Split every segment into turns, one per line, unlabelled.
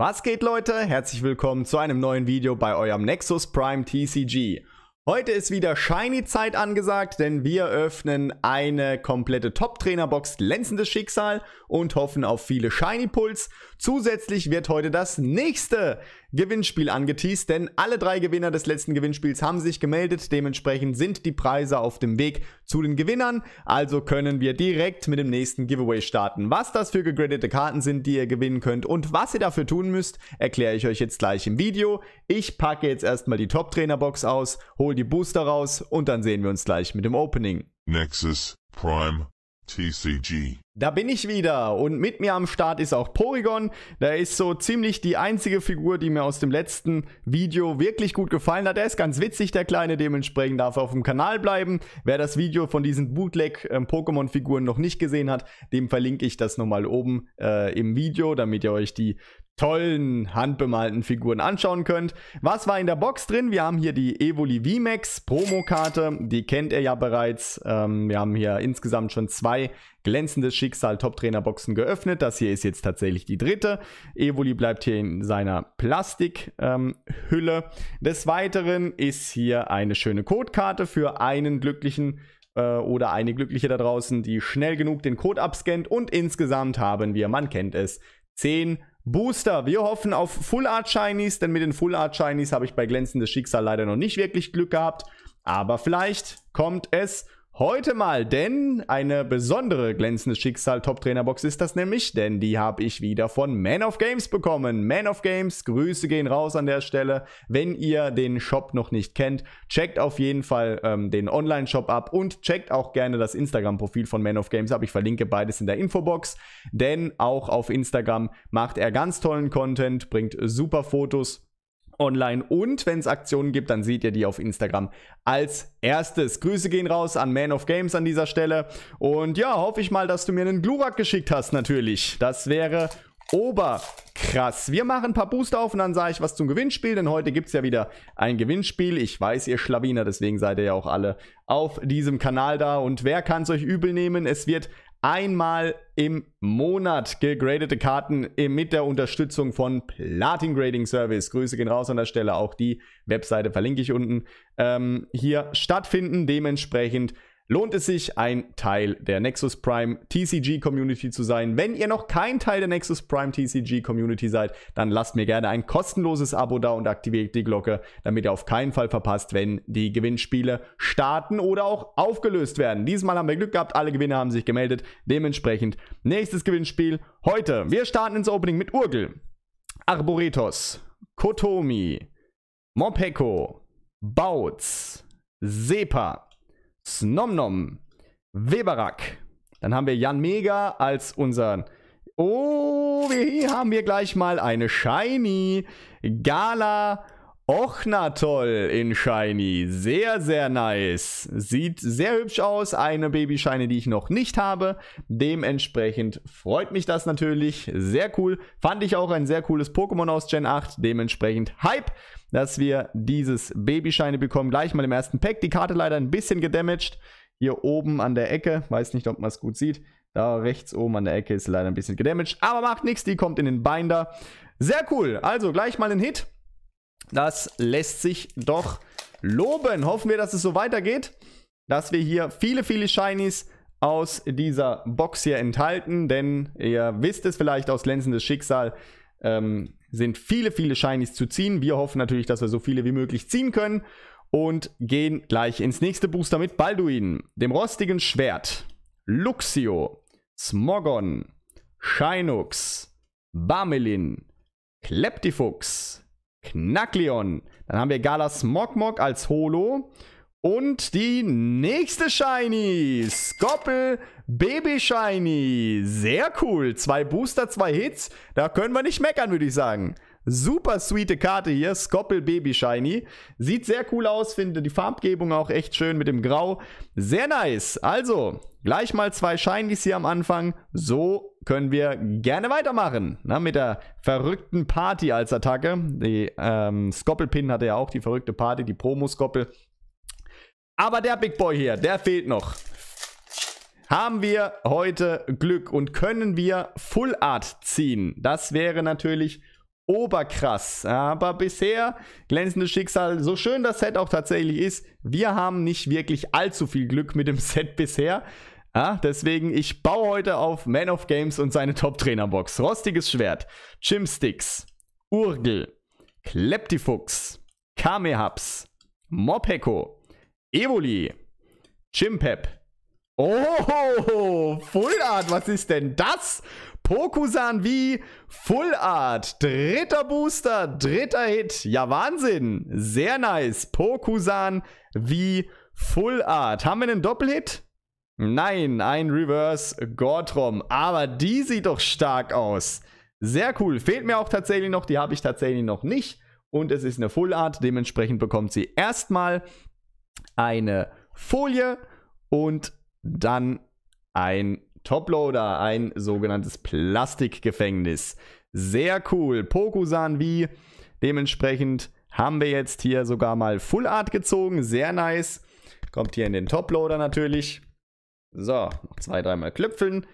Was geht Leute? Herzlich willkommen zu einem neuen Video bei eurem Nexus Prime TCG. Heute ist wieder Shiny-Zeit angesagt, denn wir öffnen eine komplette Top-Trainer-Box Glänzendes Schicksal und hoffen auf viele Shiny-Puls. Zusätzlich wird heute das nächste Gewinnspiel angeteased, denn alle drei Gewinner des letzten Gewinnspiels haben sich gemeldet. Dementsprechend sind die Preise auf dem Weg zu den Gewinnern. Also können wir direkt mit dem nächsten Giveaway starten. Was das für gegradete Karten sind, die ihr gewinnen könnt und was ihr dafür tun müsst, erkläre ich euch jetzt gleich im Video. Ich packe jetzt erstmal die Top Trainer Box aus, hole die Booster raus und dann sehen wir uns gleich mit dem Opening. Nexus Prime TCG. Da bin ich wieder und mit mir am Start ist auch Porygon. Der ist so ziemlich die einzige Figur, die mir aus dem letzten Video wirklich gut gefallen hat. Der ist ganz witzig, der Kleine, dementsprechend darf er auf dem Kanal bleiben. Wer das Video von diesen Bootleg-Pokémon-Figuren noch nicht gesehen hat, dem verlinke ich das nochmal oben äh, im Video, damit ihr euch die tollen handbemalten Figuren anschauen könnt. Was war in der Box drin? Wir haben hier die Evoli VMAX Promokarte, die kennt ihr ja bereits. Ähm, wir haben hier insgesamt schon zwei glänzendes Schicksal Top Trainer Boxen geöffnet. Das hier ist jetzt tatsächlich die dritte. Evoli bleibt hier in seiner Plastikhülle. Ähm, Des Weiteren ist hier eine schöne Codekarte für einen glücklichen äh, oder eine glückliche da draußen, die schnell genug den Code abscannt und insgesamt haben wir, man kennt es, 10 Booster. Wir hoffen auf Full Art Shinies, denn mit den Full Art Shinies habe ich bei Glänzendes Schicksal leider noch nicht wirklich Glück gehabt. Aber vielleicht kommt es. Heute mal, denn eine besondere glänzende Schicksal-Top-Trainer-Box ist das nämlich, denn die habe ich wieder von Man of Games bekommen. Man of Games, Grüße gehen raus an der Stelle. Wenn ihr den Shop noch nicht kennt, checkt auf jeden Fall ähm, den Online-Shop ab und checkt auch gerne das Instagram-Profil von Man of Games ab. Ich verlinke beides in der Infobox, denn auch auf Instagram macht er ganz tollen Content, bringt super Fotos online und wenn es Aktionen gibt, dann seht ihr die auf Instagram als erstes. Grüße gehen raus an Man of Games an dieser Stelle und ja, hoffe ich mal, dass du mir einen Glurak geschickt hast natürlich. Das wäre oberkrass. Wir machen ein paar Booster auf und dann sage ich was zum Gewinnspiel, denn heute gibt es ja wieder ein Gewinnspiel. Ich weiß, ihr Schlawiner, deswegen seid ihr ja auch alle auf diesem Kanal da und wer kann es euch übel nehmen? Es wird einmal im Monat gegradete Karten eh, mit der Unterstützung von Platin Grading Service. Grüße gehen raus an der Stelle. Auch die Webseite verlinke ich unten ähm, hier stattfinden. Dementsprechend lohnt es sich, ein Teil der Nexus Prime TCG Community zu sein. Wenn ihr noch kein Teil der Nexus Prime TCG Community seid, dann lasst mir gerne ein kostenloses Abo da und aktiviert die Glocke, damit ihr auf keinen Fall verpasst, wenn die Gewinnspiele starten oder auch aufgelöst werden. Diesmal haben wir Glück gehabt, alle Gewinner haben sich gemeldet. Dementsprechend nächstes Gewinnspiel heute. Wir starten ins Opening mit Urgel, Arboretos, Kotomi, Mopeko, Bautz, Sepa, Snomnom, Weberak. Dann haben wir Jan Mega als unseren. Oh, hier haben wir gleich mal eine Shiny. Gala Ochnatoll in Shiny. Sehr, sehr nice. Sieht sehr hübsch aus. Eine Baby-Shiny, die ich noch nicht habe. Dementsprechend freut mich das natürlich. Sehr cool. Fand ich auch ein sehr cooles Pokémon aus Gen 8. Dementsprechend Hype dass wir dieses Babyscheine bekommen. Gleich mal im ersten Pack. Die Karte leider ein bisschen gedamaged. Hier oben an der Ecke. Weiß nicht, ob man es gut sieht. Da rechts oben an der Ecke ist leider ein bisschen gedamaged. Aber macht nichts. Die kommt in den Binder. Sehr cool. Also gleich mal ein Hit. Das lässt sich doch loben. Hoffen wir, dass es so weitergeht. Dass wir hier viele, viele Shinies aus dieser Box hier enthalten. Denn ihr wisst es vielleicht aus Glänzendes Schicksal. Ähm, sind viele, viele Shinies zu ziehen. Wir hoffen natürlich, dass wir so viele wie möglich ziehen können und gehen gleich ins nächste Booster mit Balduin, dem rostigen Schwert, Luxio, Smogon, Shinux, Barmelin, Kleptifuchs, Knackleon. Dann haben wir Gala Smogmog als Holo und die nächste Shiny. Skoppel Baby Shiny. Sehr cool. Zwei Booster, zwei Hits. Da können wir nicht meckern, würde ich sagen. Super sweete Karte hier. Skoppel Baby Shiny. Sieht sehr cool aus. Finde die Farbgebung auch echt schön mit dem Grau. Sehr nice. Also, gleich mal zwei Shinies hier am Anfang. So können wir gerne weitermachen. Na, ne, mit der verrückten Party als Attacke. Die ähm, Skoppel-Pin hatte ja auch die verrückte Party, die Promo-Skoppel. Aber der Big Boy hier, der fehlt noch. Haben wir heute Glück und können wir Full Art ziehen? Das wäre natürlich oberkrass. Aber bisher glänzendes Schicksal, so schön das Set auch tatsächlich ist, wir haben nicht wirklich allzu viel Glück mit dem Set bisher. Ja, ah, deswegen, ich baue heute auf Man of Games und seine Top-Trainer-Box. Rostiges Schwert, Chimsticks, Urgel, Kleptifuchs, Kamehubs, Mopeko, Evoli. Chimpep. Oh, Full Art, was ist denn das? Pokusan wie Full Art. Dritter Booster, dritter Hit. Ja, Wahnsinn. Sehr nice. Pokusan wie Full Art. Haben wir einen Doppelhit? Nein, ein Reverse Gortrom. Aber die sieht doch stark aus. Sehr cool. Fehlt mir auch tatsächlich noch. Die habe ich tatsächlich noch nicht. Und es ist eine Full Art. Dementsprechend bekommt sie erstmal eine Folie und dann ein Toploader, ein sogenanntes Plastikgefängnis. Sehr cool. Pokusan wie dementsprechend haben wir jetzt hier sogar mal Full Art gezogen. Sehr nice. Kommt hier in den Toploader natürlich. So, noch zwei, dreimal klüpfeln.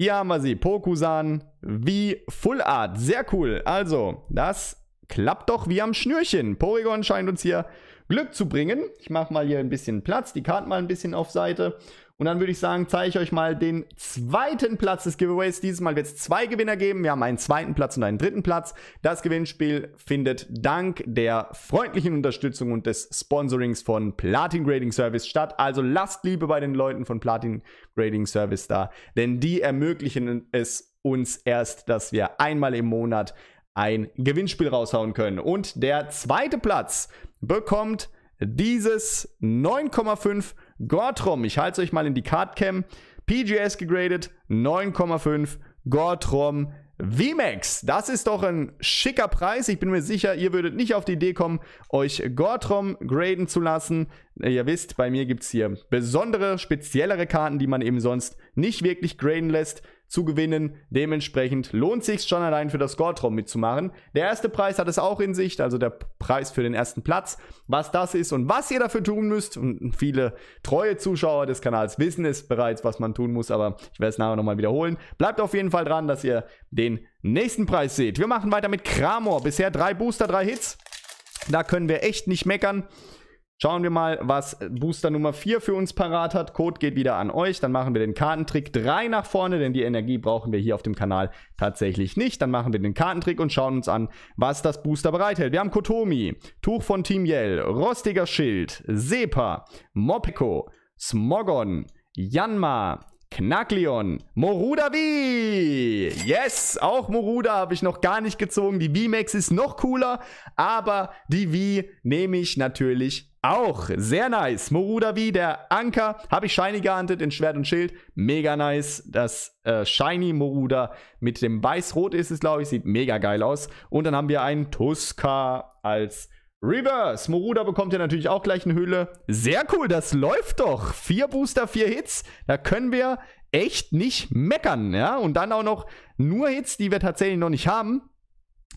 Hier haben wir sie, Pokusan wie Full Art. Sehr cool. Also, das klappt doch wie am Schnürchen. Porygon scheint uns hier Glück zu bringen. Ich mache mal hier ein bisschen Platz, die Karten mal ein bisschen auf Seite. Und dann würde ich sagen, zeige ich euch mal den zweiten Platz des Giveaways. Dieses Mal wird es zwei Gewinner geben. Wir haben einen zweiten Platz und einen dritten Platz. Das Gewinnspiel findet dank der freundlichen Unterstützung und des Sponsorings von Platin Grading Service statt. Also lasst Liebe bei den Leuten von Platin Grading Service da, denn die ermöglichen es uns erst, dass wir einmal im Monat ein Gewinnspiel raushauen können. Und der zweite Platz bekommt dieses 9,5 Gortrom. Ich halte es euch mal in die Cardcam. PGS gegradet, 9,5 Gortrom VMAX. Das ist doch ein schicker Preis. Ich bin mir sicher, ihr würdet nicht auf die Idee kommen, euch Gortrom graden zu lassen. Ihr wisst, bei mir gibt es hier besondere, speziellere Karten, die man eben sonst nicht wirklich graden lässt zu gewinnen. Dementsprechend lohnt sich schon allein für das Scoretraum mitzumachen. Der erste Preis hat es auch in Sicht, also der Preis für den ersten Platz. Was das ist und was ihr dafür tun müsst, und viele treue Zuschauer des Kanals wissen es bereits, was man tun muss, aber ich werde es nachher nochmal wiederholen. Bleibt auf jeden Fall dran, dass ihr den nächsten Preis seht. Wir machen weiter mit Kramor. Bisher drei Booster, drei Hits. Da können wir echt nicht meckern. Schauen wir mal, was Booster Nummer 4 für uns parat hat. Code geht wieder an euch. Dann machen wir den Kartentrick 3 nach vorne, denn die Energie brauchen wir hier auf dem Kanal tatsächlich nicht. Dann machen wir den Kartentrick und schauen uns an, was das Booster bereithält. Wir haben Kotomi, Tuch von Team Yell, Rostiger Schild, Sepa, Mopiko, Smogon, Janma, Knackleon, Moruda V. Yes, auch Moruda habe ich noch gar nicht gezogen. Die V-Max ist noch cooler, aber die V nehme ich natürlich auch sehr nice. Morudavi, der Anker, habe ich Shiny gehandelt in Schwert und Schild. Mega nice. Das äh, Shiny Moruda mit dem Weiß-Rot ist es, glaube ich. Sieht mega geil aus. Und dann haben wir einen Tuska als Reverse. Moruda bekommt ja natürlich auch gleich eine Hülle. Sehr cool, das läuft doch. Vier Booster, vier Hits. Da können wir echt nicht meckern. ja. Und dann auch noch nur Hits, die wir tatsächlich noch nicht haben.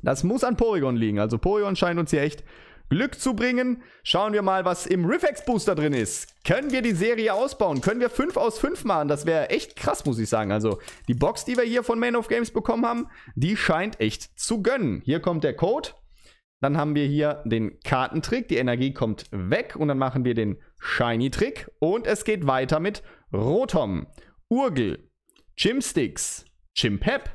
Das muss an Porygon liegen. Also Porygon scheint uns hier echt Glück zu bringen. Schauen wir mal, was im Riffex Booster drin ist. Können wir die Serie ausbauen? Können wir 5 aus 5 machen? Das wäre echt krass, muss ich sagen. Also die Box, die wir hier von Man of Games bekommen haben, die scheint echt zu gönnen. Hier kommt der Code. Dann haben wir hier den Kartentrick. Die Energie kommt weg und dann machen wir den Shiny-Trick. Und es geht weiter mit Rotom, Urgel, Chimsticks, Chimpep,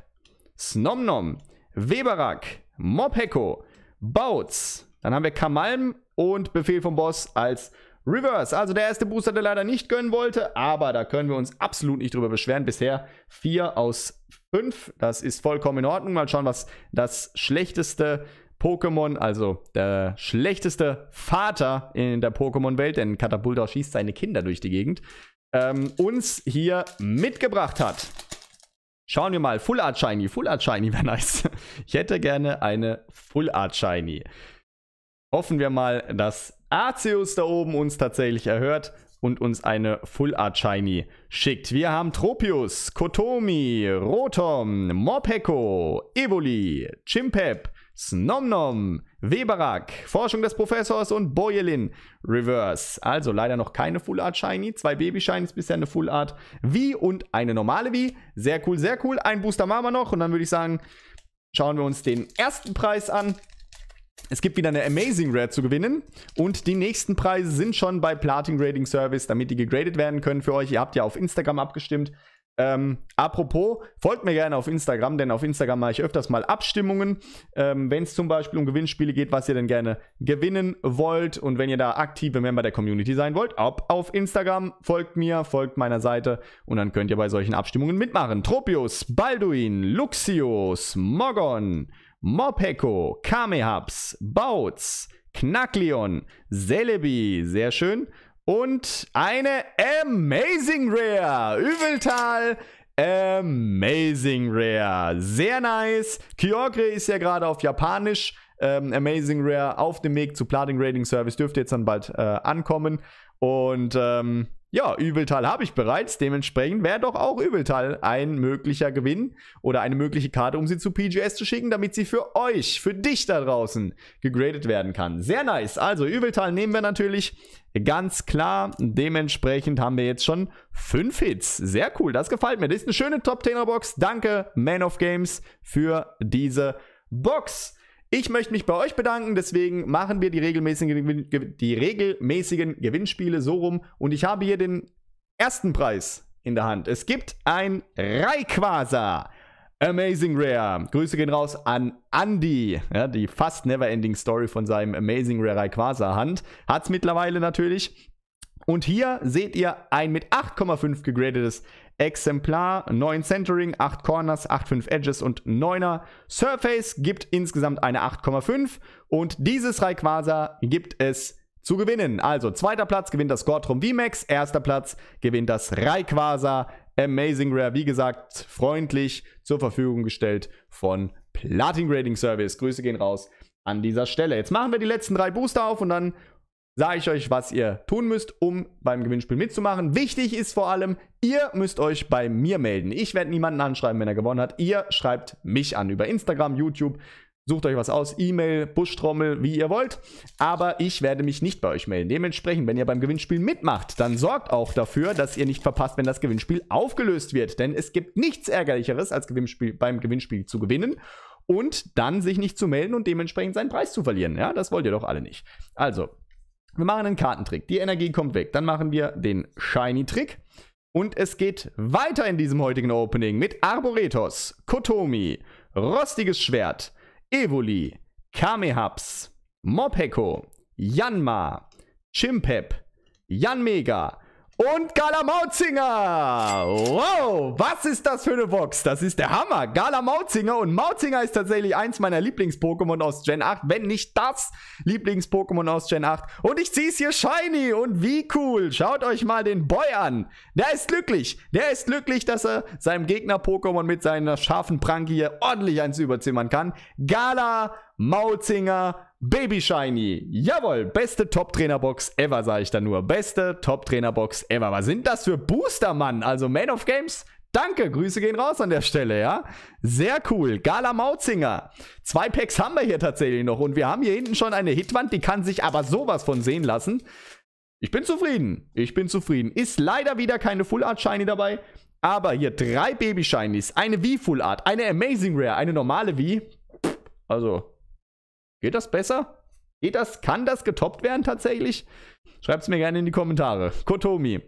Snomnom, Weberak, Mobhecko, Bautz, dann haben wir Kamalm und Befehl vom Boss als Reverse. Also der erste Booster, der leider nicht gönnen wollte, aber da können wir uns absolut nicht drüber beschweren. Bisher 4 aus 5. Das ist vollkommen in Ordnung. Mal schauen, was das schlechteste Pokémon, also der schlechteste Vater in der Pokémon-Welt, denn Katapulta schießt seine Kinder durch die Gegend, ähm, uns hier mitgebracht hat. Schauen wir mal. Full Art Shiny. Full Art Shiny wäre nice. Ich hätte gerne eine Full Art Shiny. Hoffen wir mal, dass Arceus da oben uns tatsächlich erhört und uns eine Full Art Shiny schickt. Wir haben Tropius, Kotomi, Rotom, Morpeko, Evoli, Chimpep, Snomnom, Weberak, Forschung des Professors und Boyelin Reverse. Also leider noch keine Full Art Shiny, zwei Baby Shinies, bisher eine Full Art V und eine normale V. Sehr cool, sehr cool. Ein Booster machen wir noch und dann würde ich sagen, schauen wir uns den ersten Preis an. Es gibt wieder eine Amazing Rare zu gewinnen und die nächsten Preise sind schon bei Platin Grading Service, damit die gegradet werden können für euch. Ihr habt ja auf Instagram abgestimmt. Ähm, apropos, folgt mir gerne auf Instagram, denn auf Instagram mache ich öfters mal Abstimmungen, ähm, wenn es zum Beispiel um Gewinnspiele geht, was ihr denn gerne gewinnen wollt und wenn ihr da aktive Member der Community sein wollt, ab auf Instagram, folgt mir, folgt meiner Seite und dann könnt ihr bei solchen Abstimmungen mitmachen. Tropius, Balduin, Luxius, Morgon, Mopeko, Kamehubs, Bautz, Knackleon, Celebi, sehr schön. Und eine Amazing Rare, Üveltal, Amazing Rare, sehr nice. Kyogre ist ja gerade auf Japanisch. Ähm, Amazing Rare auf dem Weg zu Platin Grading Service dürfte jetzt dann bald äh, ankommen. Und ähm, ja, Übeltal habe ich bereits. Dementsprechend wäre doch auch Übeltal ein möglicher Gewinn oder eine mögliche Karte, um sie zu PGS zu schicken, damit sie für euch, für dich da draußen gegradet werden kann. Sehr nice. Also Übeltal nehmen wir natürlich ganz klar. Dementsprechend haben wir jetzt schon fünf Hits. Sehr cool, das gefällt mir. Das ist eine schöne Top tainer Box. Danke Man of Games für diese Box. Ich möchte mich bei euch bedanken, deswegen machen wir die regelmäßigen, die regelmäßigen Gewinnspiele so rum. Und ich habe hier den ersten Preis in der Hand. Es gibt ein Rayquaza. Amazing Rare. Grüße gehen raus an Andy. Ja, die fast never-ending Story von seinem Amazing Rare Rayquaza Hand. Hat es mittlerweile natürlich. Und hier seht ihr ein mit 8,5 gegradetes Exemplar, 9 Centering, 8 Corners, 8,5 Edges und 9er. Surface gibt insgesamt eine 8,5 und dieses Rayquaza gibt es zu gewinnen. Also zweiter Platz gewinnt das Gortrum VMAX, erster Platz gewinnt das Rayquaza Amazing Rare. Wie gesagt, freundlich zur Verfügung gestellt von Platin Grading Service. Grüße gehen raus an dieser Stelle. Jetzt machen wir die letzten drei Booster auf und dann sage ich euch, was ihr tun müsst, um beim Gewinnspiel mitzumachen. Wichtig ist vor allem, ihr müsst euch bei mir melden. Ich werde niemanden anschreiben, wenn er gewonnen hat. Ihr schreibt mich an über Instagram, YouTube, Sucht euch was aus, E-Mail, Buschtrommel, wie ihr wollt. Aber ich werde mich nicht bei euch melden. Dementsprechend, wenn ihr beim Gewinnspiel mitmacht, dann sorgt auch dafür, dass ihr nicht verpasst, wenn das Gewinnspiel aufgelöst wird. Denn es gibt nichts Ärgerlicheres, als Gewinnspiel, beim Gewinnspiel zu gewinnen und dann sich nicht zu melden und dementsprechend seinen Preis zu verlieren. Ja, das wollt ihr doch alle nicht. Also, wir machen einen Kartentrick. Die Energie kommt weg. Dann machen wir den Shiny-Trick. Und es geht weiter in diesem heutigen Opening mit Arboretos, Kotomi, Rostiges Schwert, Evoli, Kamehaps, Mopeko, Janma, Chimpep, Janmega, und Gala Mautzinger. Wow, was ist das für eine Box? Das ist der Hammer. Gala Mautzinger. Und Mautzinger ist tatsächlich eins meiner Lieblings-Pokémon aus Gen 8. Wenn nicht das Lieblings-Pokémon aus Gen 8. Und ich ziehe es hier shiny. Und wie cool. Schaut euch mal den Boy an. Der ist glücklich. Der ist glücklich, dass er seinem Gegner-Pokémon mit seiner scharfen Pranke hier ordentlich eins überzimmern kann. Gala Mautzinger Baby Shiny. Jawohl, beste Top-Trainer-Box ever, sage ich da nur. Beste Top-Trainer-Box ever. Was sind das für Booster, Mann? Also Man of Games, danke. Grüße gehen raus an der Stelle, ja. Sehr cool. Gala Mauzinger. Zwei Packs haben wir hier tatsächlich noch. Und wir haben hier hinten schon eine Hitwand, die kann sich aber sowas von sehen lassen. Ich bin zufrieden. Ich bin zufrieden. Ist leider wieder keine Full-Art-Shiny dabei. Aber hier drei Baby-Shinies, eine V-Full-Art, eine Amazing Rare, eine normale V. Also, Geht das besser? Geht das, kann das getoppt werden tatsächlich? Schreibt es mir gerne in die Kommentare. Kotomi,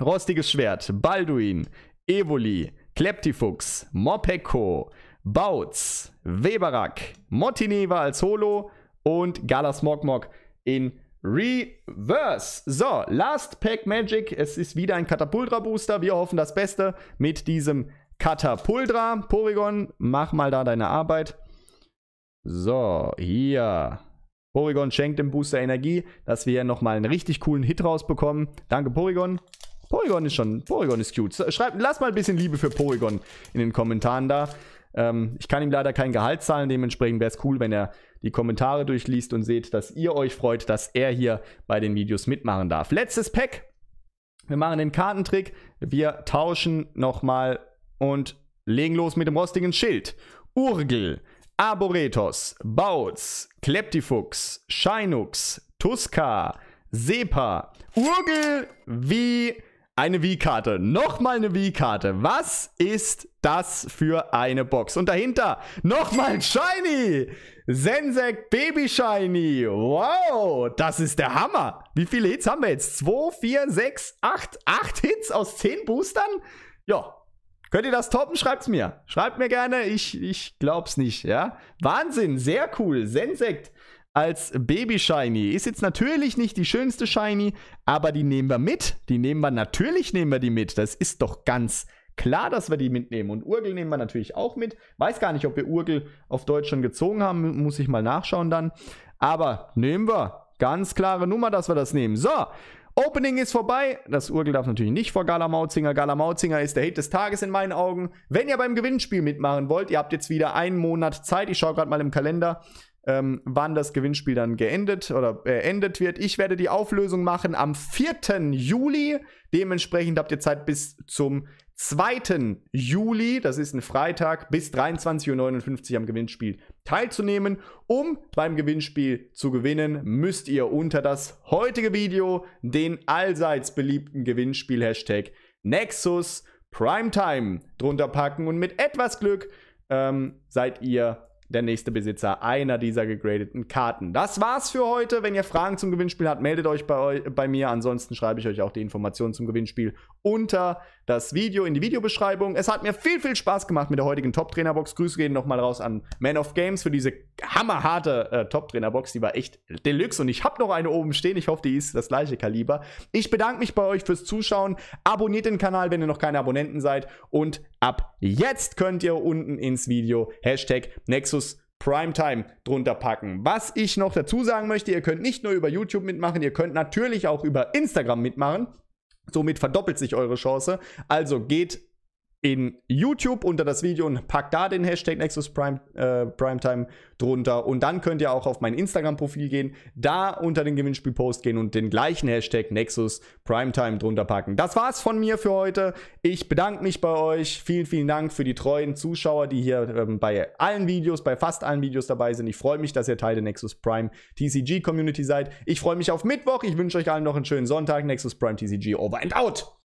Rostiges Schwert, Balduin, Evoli, Kleptifuchs, Mopeko, Bautz, Weberak, Motineva als Holo und Galasmogmog in Reverse. So, Last Pack Magic. Es ist wieder ein Katapultra Booster. Wir hoffen das Beste mit diesem Katapultra. Porygon, mach mal da deine Arbeit. So, hier. Porygon schenkt dem Booster Energie, dass wir hier nochmal einen richtig coolen Hit rausbekommen. Danke, Porygon. Porygon ist schon, Porygon ist cute. Schreibt, lass mal ein bisschen Liebe für Porygon in den Kommentaren da. Ähm, ich kann ihm leider kein Gehalt zahlen, dementsprechend wäre es cool, wenn er die Kommentare durchliest und seht, dass ihr euch freut, dass er hier bei den Videos mitmachen darf. Letztes Pack. Wir machen den Kartentrick. Wir tauschen nochmal und legen los mit dem rostigen Schild. Urgel. Arboretos, Bautz, Kleptifuchs, Scheinux, Tuska, Sepa, Urgel, wie eine Wii-Karte. Nochmal eine Wii-Karte. Was ist das für eine Box? Und dahinter nochmal ein Shiny. Sensek Baby Shiny. Wow, das ist der Hammer. Wie viele Hits haben wir jetzt? 2, 4, 6, 8. 8 Hits aus 10 Boostern? Ja, Könnt ihr das toppen? Schreibt's mir. Schreibt mir gerne. Ich, ich glaub's nicht, ja. Wahnsinn, sehr cool. Sensekt als Baby Shiny. Ist jetzt natürlich nicht die schönste Shiny, aber die nehmen wir mit. Die nehmen wir, natürlich nehmen wir die mit. Das ist doch ganz klar, dass wir die mitnehmen. Und Urgel nehmen wir natürlich auch mit. Weiß gar nicht, ob wir Urgel auf Deutsch schon gezogen haben. Muss ich mal nachschauen dann. Aber nehmen wir. Ganz klare Nummer, dass wir das nehmen. So, Opening ist vorbei. Das Urgel darf natürlich nicht vor Gala Mautzinger. Gala Mautzinger ist der Hit des Tages in meinen Augen. Wenn ihr beim Gewinnspiel mitmachen wollt, ihr habt jetzt wieder einen Monat Zeit. Ich schaue gerade mal im Kalender. Ähm, wann das Gewinnspiel dann geendet oder äh, wird. Ich werde die Auflösung machen am 4. Juli. Dementsprechend habt ihr Zeit bis zum 2. Juli, das ist ein Freitag, bis 23.59 Uhr am Gewinnspiel teilzunehmen. Um beim Gewinnspiel zu gewinnen, müsst ihr unter das heutige Video den allseits beliebten Gewinnspiel-Hashtag Nexus Primetime drunter packen und mit etwas Glück ähm, seid ihr der nächste Besitzer einer dieser gegradeten Karten. Das war's für heute. Wenn ihr Fragen zum Gewinnspiel habt, meldet euch bei, bei mir. Ansonsten schreibe ich euch auch die Informationen zum Gewinnspiel unter das Video in die Videobeschreibung. Es hat mir viel, viel Spaß gemacht mit der heutigen top trainerbox Grüße gehen nochmal raus an Man of Games für diese hammerharte äh, top trainerbox Die war echt Deluxe und ich habe noch eine oben stehen. Ich hoffe, die ist das gleiche Kaliber. Ich bedanke mich bei euch fürs Zuschauen. Abonniert den Kanal, wenn ihr noch keine Abonnenten seid. Und ab jetzt könnt ihr unten ins Video Hashtag Nexus Primetime drunter packen. Was ich noch dazu sagen möchte, ihr könnt nicht nur über YouTube mitmachen, ihr könnt natürlich auch über Instagram mitmachen. Somit verdoppelt sich eure Chance. Also geht in YouTube unter das Video und packt da den Hashtag Nexus Prime, äh, Primetime drunter. Und dann könnt ihr auch auf mein Instagram-Profil gehen, da unter den Gewinnspielpost gehen und den gleichen Hashtag Nexus Primetime drunter packen. Das war's von mir für heute. Ich bedanke mich bei euch. Vielen, vielen Dank für die treuen Zuschauer, die hier ähm, bei allen Videos, bei fast allen Videos dabei sind. Ich freue mich, dass ihr Teil der Nexus Prime TCG Community seid. Ich freue mich auf Mittwoch. Ich wünsche euch allen noch einen schönen Sonntag. Nexus Prime TCG over and out.